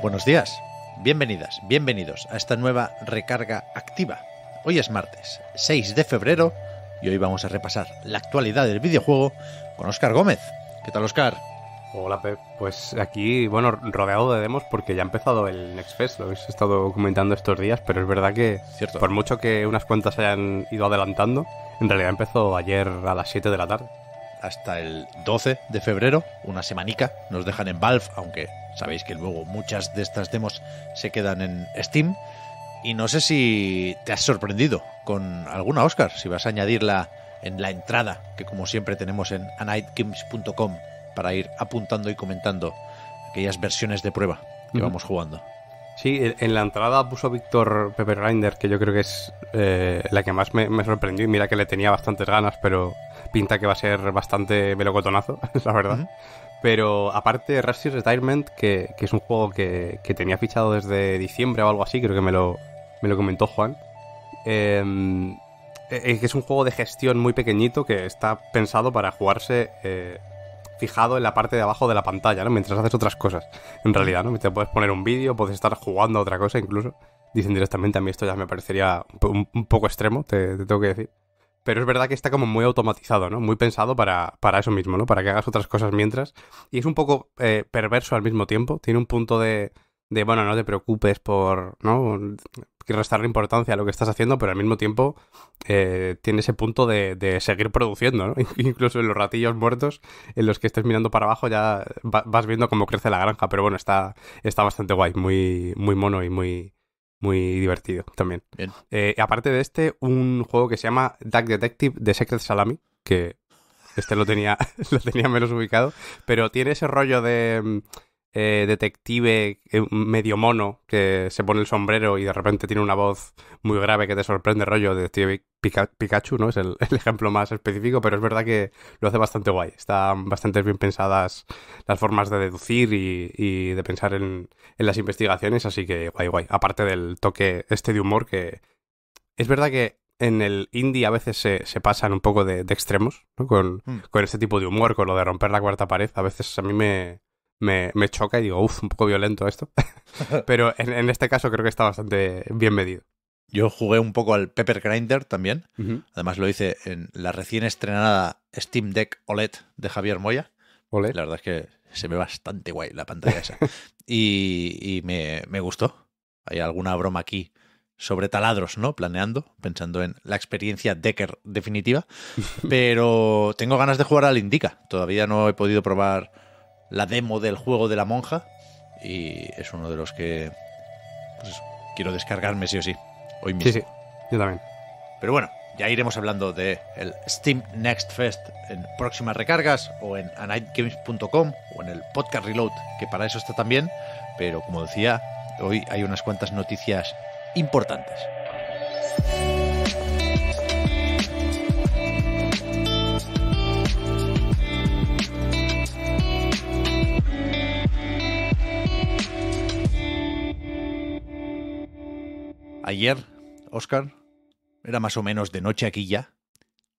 Buenos días, bienvenidas, bienvenidos a esta nueva recarga activa. Hoy es martes 6 de febrero y hoy vamos a repasar la actualidad del videojuego con Oscar Gómez. ¿Qué tal, Oscar? Hola, Pep. Pues aquí, bueno, rodeado de demos porque ya ha empezado el Next Fest, lo habéis estado comentando estos días, pero es verdad que por mucho que unas cuantas hayan ido adelantando, en realidad empezó ayer a las 7 de la tarde hasta el 12 de febrero, una semanica, nos dejan en Valve, aunque sabéis que luego muchas de estas demos se quedan en Steam. Y no sé si te has sorprendido con alguna, Oscar, si vas a añadirla en la entrada, que como siempre tenemos en anightgames.com para ir apuntando y comentando aquellas versiones de prueba que vamos jugando. Sí, en la entrada puso Víctor Peppergrinder, que yo creo que es eh, la que más me, sorprendió. Y mira que le tenía bastantes ganas, pero pinta que va a ser bastante melocotonazo, la verdad. Pero aparte, Rusty Retirement, que, es un juego que, tenía fichado desde diciembre o algo así, creo que me lo, me lo comentó Juan. Em, e, e, es un juego de gestión muy pequeñito que está pensado para jugarse eh, fijado en la parte de abajo de la pantalla, ¿no? Mientras haces otras cosas, en realidad, ¿no? Te puedes poner un vídeo, puedes estar jugando a otra cosa incluso. Dicen directamente, a mí esto ya me parecería un, poco extremo, te, tengo que decir. Pero es verdad que está como muy automatizado, ¿no? Muy pensado para, eso mismo, ¿no? Para que hagas otras cosas mientras. Y es un poco eh, perverso al mismo tiempo. Tiene un punto de, de, bueno, no te preocupes por, ¿no? restar la importancia a lo que estás haciendo, pero al mismo tiempo eh, tiene ese punto de, seguir produciendo, ¿no? Incluso en los ratillos muertos en los que estés mirando para abajo ya vas viendo cómo crece la granja, pero bueno, está, está bastante guay, muy, muy mono y muy, muy divertido también. Eh, aparte de este, un juego que se llama Duck Detective de Secret Salami, que este lo tenía, lo tenía menos ubicado, pero tiene ese rollo de... Mm, eh, detective eh, medio mono que se pone el sombrero y de repente tiene una voz muy grave que te sorprende, rollo de Pikachu, ¿no? Es el, ejemplo más específico, pero es verdad que lo hace bastante guay. Están bastante bien pensadas las formas de deducir y, de pensar en, las investigaciones, así que guay, guay. Aparte del toque este de humor que... Es verdad que en el indie a veces se, pasan un poco de, extremos con, hmm. con este tipo de humor, con lo de romper la cuarta pared. A veces a mí me, me, choca y digo, uff, un poco violento esto. Pero en, este caso creo que está bastante bien medido. Yo jugué un poco al Pepper Grinder también. Además lo hice en la recién estrenada Steam Deck OLED de Javier Moya. E la verdad es que se ve bastante guay la pantalla esa. y, y me, me gustó. Hay alguna broma aquí sobre taladros, ¿no? Planeando, pensando en la experiencia Decker definitiva. Pero tengo ganas de jugar al Indica. Todavía no he podido probar la demo del juego de la monja y es uno de los que pues, quiero descargarme sí o sí, hoy mismo. Sí, sí, yo también. Pero bueno, ya iremos hablando de el Steam Next Fest en próximas recargas o en anightgames.com o en el podcast Reload, que para eso está también, pero como decía, hoy hay unas cuantas noticias importantes. Ayer, Oscar, era más o menos de noche aquí ya,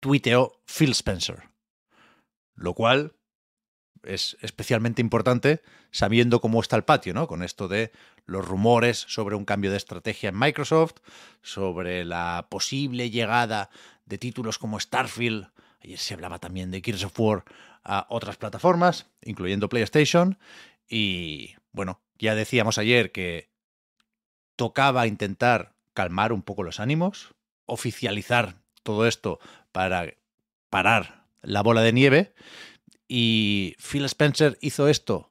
tuiteó Phil Spencer, lo cual es especialmente importante sabiendo cómo está el patio, ¿no? Con esto de los rumores sobre un cambio de estrategia en Microsoft, sobre la posible llegada de títulos como Starfield, ayer se hablaba también de Gears of War a otras plataformas, incluyendo PlayStation, y bueno, ya decíamos ayer que tocaba intentar calmar un poco los ánimos, oficializar todo esto para parar la bola de nieve. Y Phil Spencer hizo esto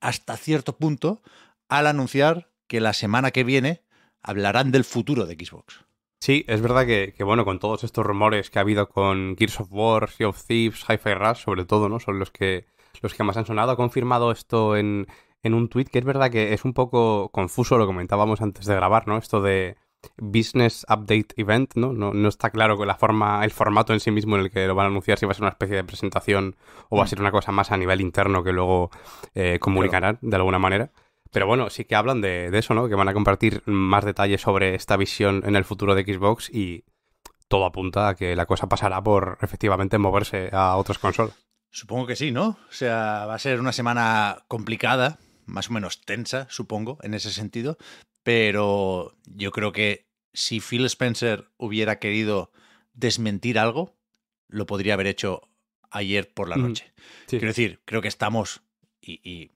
hasta cierto punto al anunciar que la semana que viene hablarán del futuro de Xbox. Sí, es verdad que, bueno, con todos estos rumores que ha habido con Gears of War, Sea of Thieves, Hi-Fi Rush, sobre todo, ¿no? Son los que, los que más han sonado. Ha confirmado esto en, en un tuit que es verdad que es un poco confuso, lo comentábamos antes de grabar, ¿no? Esto de, Business Update Event, ¿no? No, está claro que la forma, el formato en sí mismo en el que lo van a anunciar, si va a ser una especie de presentación o va a ser una cosa más a nivel interno que luego eh, comunicarán de alguna manera. Pero bueno, sí que hablan de, de, eso, ¿no? Que van a compartir más detalles sobre esta visión en el futuro de Xbox y todo apunta a que la cosa pasará por efectivamente moverse a otras consolas. Supongo que sí, ¿no? O sea, va a ser una semana complicada, más o menos tensa, supongo, en ese sentido, pero yo creo que si Phil Spencer hubiera querido desmentir algo, lo podría haber hecho ayer por la noche. Quiero decir, creo que estamos, y, y,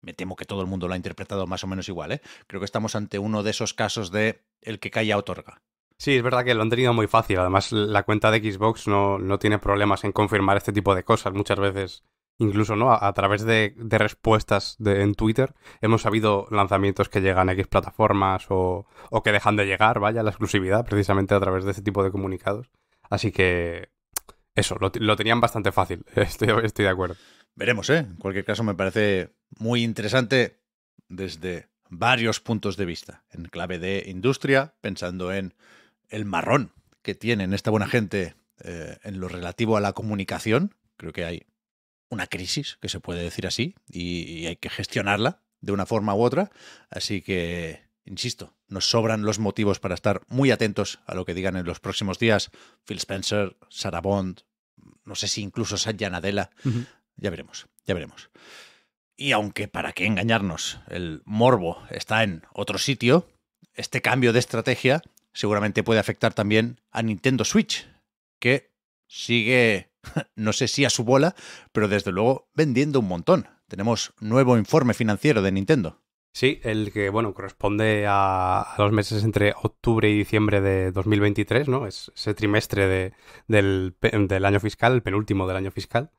me temo que todo el mundo lo ha interpretado más o menos igual, ¿eh? creo que estamos ante uno de esos casos de el que calla otorga. Sí, es verdad que lo han tenido muy fácil. Además, la cuenta de Xbox no, no tiene problemas en confirmar este tipo de cosas. Muchas veces incluso ¿no? a, través de, respuestas en Twitter, hemos habido lanzamientos que llegan a X plataformas o, que dejan de llegar, vaya, la exclusividad, precisamente a través de ese tipo de comunicados. Así que eso, lo, tenían bastante fácil, estoy, de acuerdo. Veremos, ¿eh? En cualquier caso, me parece muy interesante desde varios puntos de vista, en clave de industria, pensando en el marrón que tienen esta buena gente eh, en lo relativo a la comunicación. Creo que hay una crisis, que se puede decir así, y, hay que gestionarla de una forma u otra. Así que, insisto, nos sobran los motivos para estar muy atentos a lo que digan en los próximos días Phil Spencer, Sarah Bond, no sé si incluso Satya Nadella. Ya veremos, ya veremos. Y aunque para qué engañarnos, el morbo está en otro sitio, este cambio de estrategia seguramente puede afectar también a Nintendo Switch, que sigue no sé si a su bola, pero desde luego vendiendo un montón. Tenemos nuevo informe financiero de Nintendo. Sí, el que, bueno, corresponde a, los meses entre octubre y diciembre de 2023, ¿no? Es ese trimestre del, año fiscal, el penúltimo del año fiscal.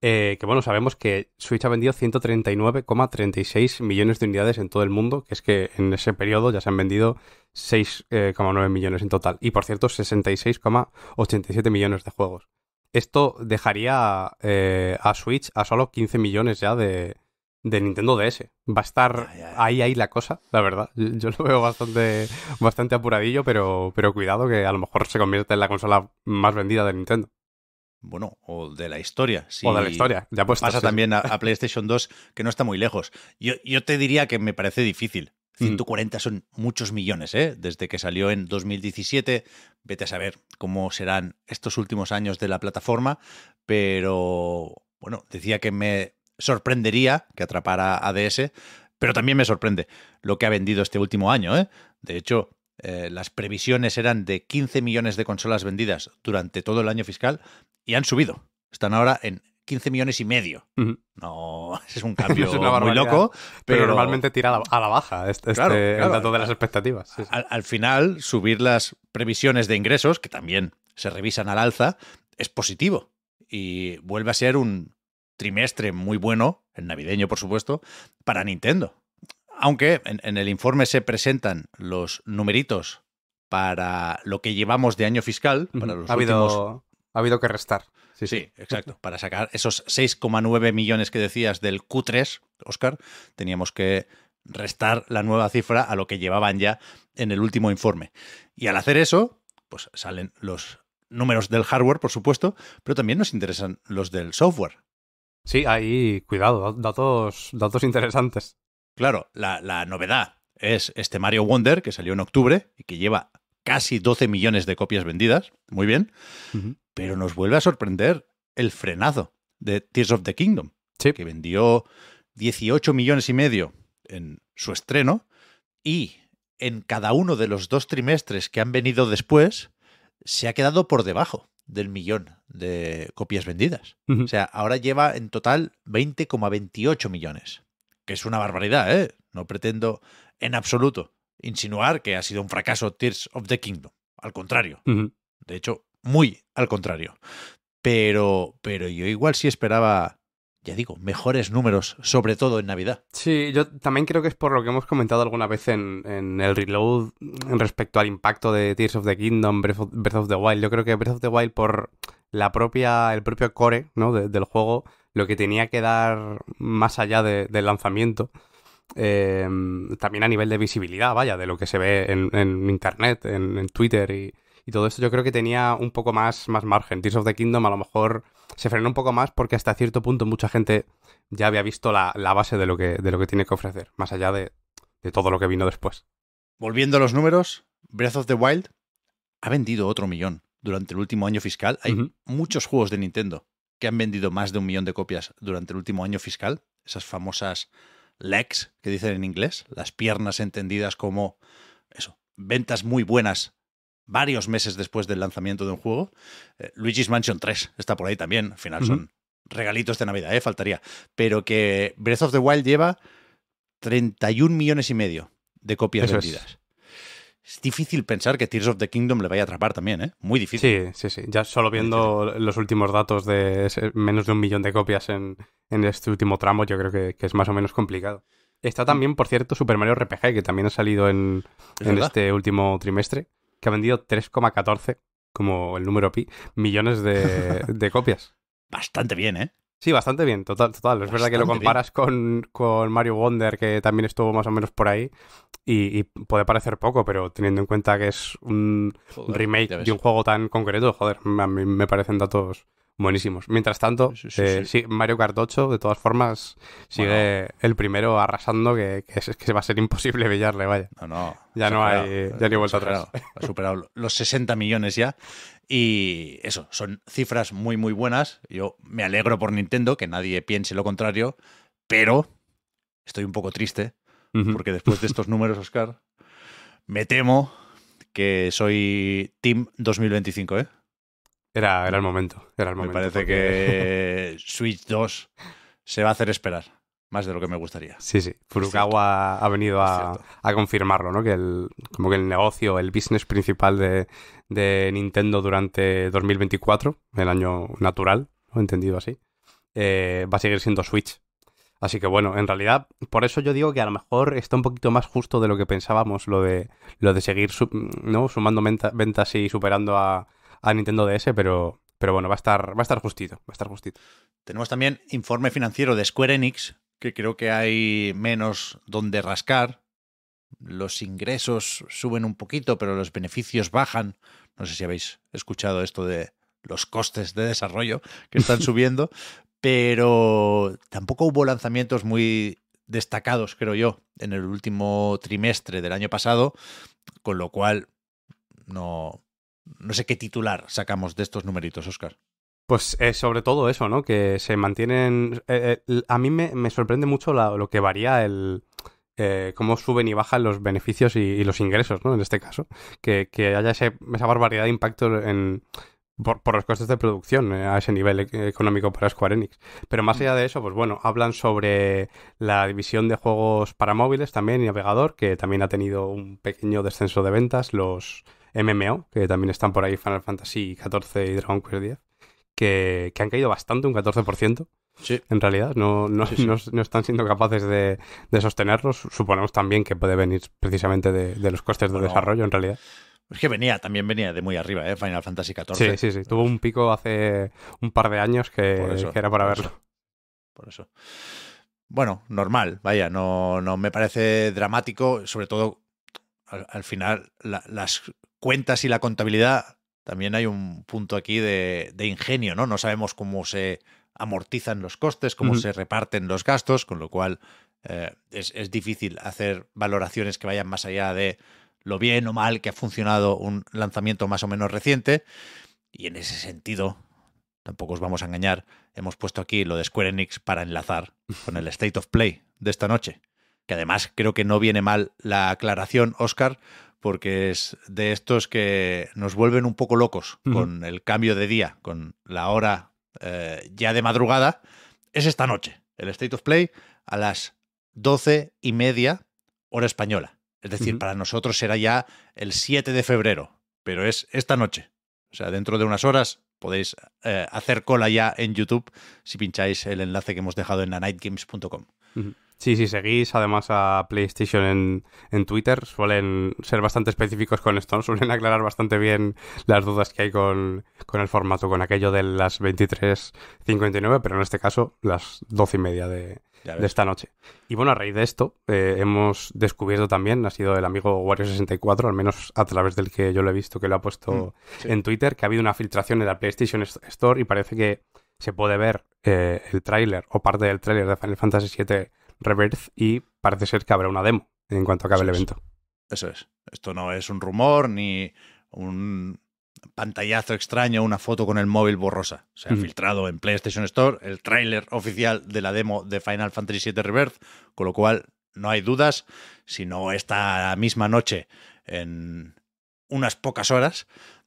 Eh, que, bueno, sabemos que Switch ha vendido 139,36 millones de unidades en todo el mundo, que es que en ese periodo ya se han vendido 6,9 eh, millones en total. Y, por cierto, 66,87 millones de juegos esto dejaría eh, a Switch a solo 15 millones ya de, Nintendo DS. Va a estar ahí, ahí la cosa, la verdad. Yo, lo veo bastante, bastante apuradillo, pero, pero cuidado que a lo mejor se convierte en la consola más vendida de Nintendo. Bueno, o de la historia. sí. o de la historia, ya puesto, Pasa también a, PlayStation 2, que no está muy lejos. yo te diría que me parece difícil. 140 mm. son muchos millones, ¿eh? Desde que salió en 2017, vete a saber cómo serán estos últimos años de la plataforma, pero bueno, decía que me sorprendería que atrapara ADS, pero también me sorprende lo que ha vendido este último año, ¿eh? De hecho, eh, las previsiones eran de 15 millones de consolas vendidas durante todo el año fiscal y han subido. Están ahora en 15 millones y medio. No, es un cambio muy loco. Pero... normalmente tira a la, baja este, este el dato de las expectativas. Al, final, subir las previsiones de ingresos, que también se revisan al alza, es positivo. Y vuelve a ser un trimestre muy bueno, el navideño por supuesto, para Nintendo. Aunque en, el informe se presentan los numeritos para lo que llevamos de año fiscal, para ha habido que restar. Sí, sí, exacto. Para sacar esos 6,9 millones que decías del Q3, Oscar, teníamos que restar la nueva cifra a lo que llevaban ya en el último informe. Y al hacer eso, pues salen los números del hardware, por supuesto, pero también nos interesan los del software. Sí, ahí, cuidado, datos, datos interesantes. Claro, la novedad es este Mario Wonder que salió en octubre y que lleva casi 12 millones de copias vendidas, muy bien, pero nos vuelve a sorprender el frenado de Tears of the Kingdom, que vendió 18 millones y medio en su estreno y en cada uno de los dos trimestres que han venido después se ha quedado por debajo del millón de copias vendidas. O sea, ahora lleva en total 20,28 millones, que es una barbaridad, ¿eh? No pretendo en absoluto insinuar que ha sido un fracaso Tears of the Kingdom. Al contrario. De hecho, muy al contrario. Pero, pero yo igual sí esperaba, ya digo, mejores números, sobre todo en Navidad. Sí, yo también creo que es por lo que hemos comentado alguna vez en, en el reload respecto al impacto de Tears of the Kingdom, Breath of, the Wild. Yo creo que Breath of the Wild por la propia, el propio core ¿no? del juego, lo que tenía que dar más allá del lanzamiento, Em, también a nivel de visibilidad, vaya, de lo que se ve en, Internet, en, Twitter y, todo esto, yo creo que tenía un poco más, más margen. Tears of the Kingdom a lo mejor se frenó un poco más porque hasta cierto punto mucha gente ya había visto la, la base de lo, que, de lo que tiene que ofrecer, más allá de, de todo lo que vino después. Volviendo a los números, Breath of the Wild ha vendido otro millón durante el último año fiscal. Hay muchos juegos de Nintendo que han vendido más de un millón de copias durante el último año fiscal. Esas famosas legs, que dicen en inglés, las piernas entendidas como eso, ventas muy buenas varios meses después del lanzamiento de un juego. Eh, Luigi's Mansion 3 está por ahí también, al final son regalitos de Navidad, ¿eh? faltaría. Pero que Breath of the Wild lleva 31 millones y medio de copias vendidas. Es difícil pensar que Tears of the Kingdom le vaya a atrapar también, ¿eh? Muy difícil. Sí, sí, sí. Ya solo viendo los últimos datos de menos de un millón de copias en, este último tramo, yo creo que, es más o menos complicado. Está también, por cierto, Super Mario RPG, que también ha salido en, este último trimestre, que ha vendido 3,14, como el número pi, millones de copias. Bastante bien, ¿eh? Sí, bastante bien, total, total. es verdad que lo comparas con, con, Mario Wonder, que también estuvo más o menos por ahí, y, puede parecer poco, pero teniendo en cuenta que es un remake de un juego tan concreto, joder, a mí me parecen datos buenísimos. Mientras tanto, eh, Mario Kart 8, de todas formas, sigue el primero arrasando, que, que, es, que va a ser imposible pillarle, vaya. No, no. Ya no hay, ya ni vuelta atrás. Ha superado los 60 millones ya. Y eso, son cifras muy, muy buenas. Yo me alegro por Nintendo, que nadie piense lo contrario, pero estoy un poco triste, porque después de estos números, Oscar, me temo que soy Team 2025, ¿eh? Era, el momento, era el momento. Me parece que Switch 2 se va a hacer esperar más de lo que me gustaría. Sí, sí. Furukawa ha venido a, confirmarlo, ¿no? Que el, como que el negocio, el business principal de, Nintendo durante 2024, el año natural, he entendido así, eh, va a seguir siendo Switch. Así que bueno, en realidad, por eso yo digo que a lo mejor está un poquito más justo de lo que pensábamos lo de, lo de seguir sumando ventas y superando a, a Nintendo DS, pero, pero bueno, va a estar, va a estar justito, va a estar justito. Tenemos también informe financiero de Square Enix que creo que hay menos donde rascar. Los ingresos suben un poquito, pero los beneficios bajan. No sé si habéis escuchado esto de los costes de desarrollo que están subiendo, pero tampoco hubo lanzamientos muy destacados, creo yo, en el último trimestre del año pasado, con lo cual no, no sé qué titular sacamos de estos numeritos, Oscar. Pues es sobre todo eso, ¿no? Que se mantienen... Eh, eh, a mí me, sorprende mucho lo que varía el... Eh, cómo suben y bajan los beneficios y, los ingresos, ¿no? En este caso. Que, haya esa barbaridad de impacto en, por, los costes de producción a ese nivel e-, económico para Square Enix. Pero más mm. allá de eso, pues bueno, hablan sobre la división de juegos para móviles también y navegador, que también ha tenido un pequeño descenso de ventas, los MMO, que también están por ahí Final Fantasy XIV y Dragon Quest X que, han caído bastante, un 14%. Sí. En realidad, no, no, están siendo capaces de, sostenerlos. Suponemos también que puede venir precisamente de, los costes de desarrollo, en realidad. Es que venía, también venía de muy arriba, ¿eh? Final Fantasy XIV. Sí, sí, sí. Tuvo un pico hace un par de años que, era para verlo. Por eso. Bueno, normal, vaya, no, no me parece dramático, sobre todo al, final las cuentas y la contabilidad también hay un punto aquí de, ingenio, ¿no? No sabemos cómo se amortizan los costes, cómo se reparten los gastos, con lo cual eh, es, es, difícil hacer valoraciones que vayan más allá de lo bien o mal que ha funcionado un lanzamiento más o menos reciente. Y en ese sentido, tampoco os vamos a engañar, hemos puesto aquí lo de Square Enix para enlazar con el State of Play de esta noche. Que además creo que no viene mal la aclaración, Oscar, porque es de estos que nos vuelven un poco locos con el cambio de día, con la hora eh, ya de madrugada. Es esta noche, el State of Play a las doce y media hora española. Es decir, para nosotros será ya el 7 de febrero, pero es esta noche. O sea, dentro de unas horas podéis eh, hacer cola ya en YouTube si pincháis el enlace que hemos dejado en anightgames.com. Sí, si seguís además a PlayStation en, Twitter, suelen ser bastante específicos con esto, suelen aclarar bastante bien las dudas que hay con, el formato, con aquello de las 23.59, pero en este caso las 12 y media de, esta noche. Y bueno, a raíz de esto, eh, hemos descubierto también, ha sido el amigo Wario64, al menos a través del que yo lo he visto que lo ha puesto mm, en Twitter, que ha habido una filtración en la PlayStation Store y parece que se puede ver eh, el tráiler o parte del tráiler de Final Fantasy VII Reverse y parece ser que habrá una demo en cuanto acabe el evento. Eso es. Esto no es un rumor ni un pantallazo extraño, una foto con el móvil borrosa. Se ha filtrado en PlayStation Store el tráiler oficial de la demo de Final Fantasy VII Reverse, con lo cual no hay dudas, si no esta misma noche, en unas pocas horas,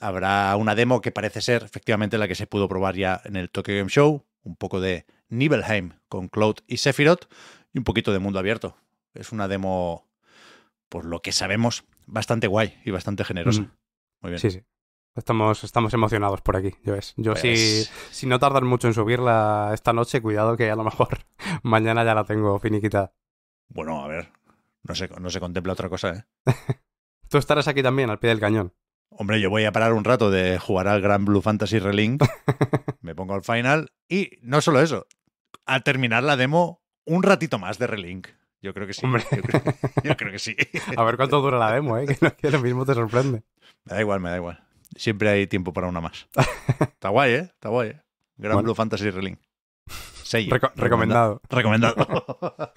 habrá una demo que parece ser efectivamente la que se pudo probar ya en el Tokyo Game Show, un poco de Nibelheim con Cloud y Sephiroth un poquito de mundo abierto. Es una demo, por lo que sabemos, bastante guay y bastante generosa. Mm. Muy bien. Sí, sí. Estamos, estamos emocionados por aquí, yo ves. Yo pues- si, no tardan mucho en subirla esta noche, cuidado que a lo mejor mañana ya la tengo finiquita Bueno, a ver, no se, no se contempla otra cosa, ¿eh? Tú estarás aquí también, al pie del cañón. Hombre, yo voy a parar un rato de jugar al Gran Blue Fantasy Relink, me pongo al final y no solo eso, al terminar la demo un ratito más de Relink. Yo creo que sí. Yo, creo, que sí. A ver cuánto dura la demo, ¿eh? que, lo, mismo te sorprende. Me da igual, me da igual. Siempre hay tiempo para una más. Está guay, ¿eh? Está guay. ¿eh? Gran Blue Fantasy Relink. Sí, Recomendado. recomendado.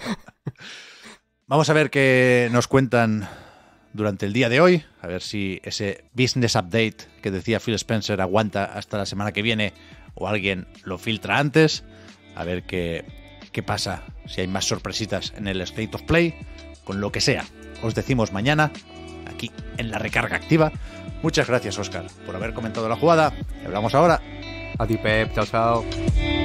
Vamos a ver qué nos cuentan durante el día de hoy. A ver si ese business update que decía Phil Spencer aguanta hasta la semana que viene o alguien lo filtra antes. A ver qué, qué pasa, si hay más sorpresitas en el State of Play, con lo que sea. Os decimos mañana, aquí en la recarga activa. Muchas gracias, Oscar, por haber comentado la jugada. Te hablamos ahora. A ti, Pep. Chao, chao.